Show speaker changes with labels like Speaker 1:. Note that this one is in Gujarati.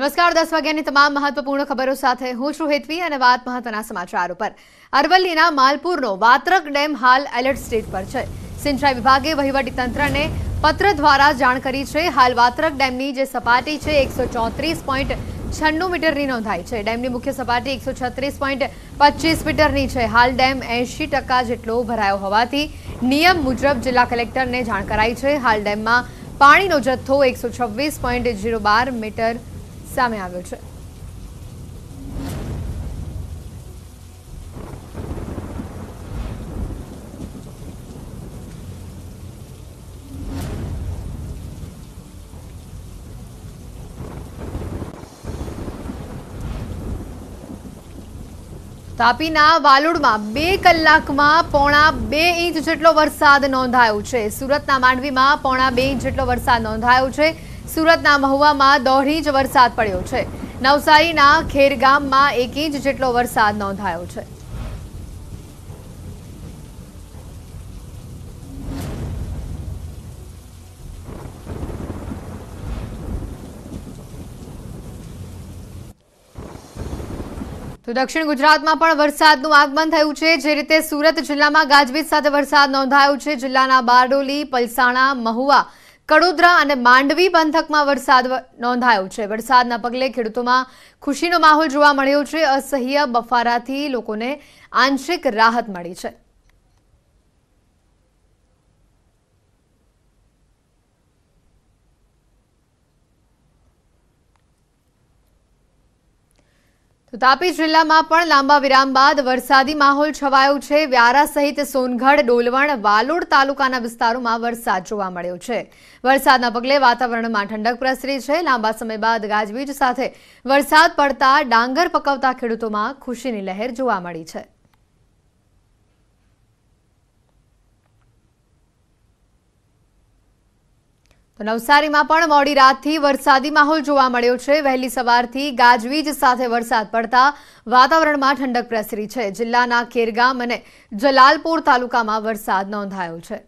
Speaker 1: નમસ્કાર દસ વાગ્યાની તમામ મહત્વપૂર્ણ ખબરો સાથે હું છું હેતવી અને વાત મહત્વના સમાચારો ઉપર અરવલ્લીના માલપુરનો વાત્રક ડેમ હાલ એલર્ટ સ્ટેટ પર છે સિંચાઈ વિભાગે વહીવટીતંત્રને પત્ર દ્વારા જાણ કરી છે હાલ વાત્રક ડેમની જે સપાટી છે એકસો ચોત્રીસ પોઈન્ટ છન્નું મીટરની નોંધાઈ છે ડેમની મુખ્ય સપાટી એકસો છત્રીસ પોઈન્ટ પચીસ મીટરની છે હાલ ડેમ એંશી ટકા જેટલો ભરાયો હોવાથી નિયમ મુજબ જિલ્લા કલેક્ટરને જાણ કરાઈ છે હાલ ડેમમાં પાણીનો જથ્થો એકસો છવ્વીસ પોઈન્ટ જીરો બાર મીટર સામે આવ્યો છે તાપીના વાલુડમાં બે કલાકમાં પોણા બે ઇંચ જેટલો વરસાદ નોંધાયો છે સુરતના માંડવીમાં પોણા બે ઇંચ જેટલો વરસાદ નોંધાયો છે સુરતના મહુવામાં દોઢ ઇંચ વરસાદ પડ્યો છે નવસારીના ખેરગામમાં એક ઇંચ જેટલો વરસાદ નોંધાયો છે તો દક્ષિણ ગુજરાતમાં પણ વરસાદનું આગમન થયું છે જે રીતે સુરત જિલ્લામાં ગાજવીજ સાથે વરસાદ નોંધાયો છે જિલ્લાના બારડોલી પલસાણા મહુવા કડોદરા અને માંડવી પંથકમાં વરસાદ નોંધાયો છે વરસાદના પગલે ખેડૂતોમાં ખુશીનો માહોલ જોવા મળ્યો છે અસહ્ય બફારાથી લોકોને આંશિક રાહત મળી છે તો તાપી જિલ્લામાં પણ લાંબા વિરામ બાદ વરસાદી માહોલ છવાયો છે વ્યારા સહિત સોનગઢ ડોલવણ વાલોડ તાલુકાના વિસ્તારોમાં વરસાદ જોવા મળ્યો છે વરસાદના પગલે વાતાવરણમાં ઠંડક પ્રસરી છે લાંબા સમય બાદ ગાજવીજ સાથે વરસાદ પડતા ડાંગર પકવતા ખેડૂતોમાં ખુશીની લહેર જોવા મળી છે તો નવસારીમાં પણ મોડી રાતથી વરસાદી માહોલ જોવા મળ્યો છે વહેલી સવારથી ગાજવીજ સાથે વરસાદ પડતા વાતાવરણમાં ઠંડક પ્રસરી છે જિલ્લાના કેરગામ અને જલાલપુર તાલુકામાં વરસાદ નોંધાયો છે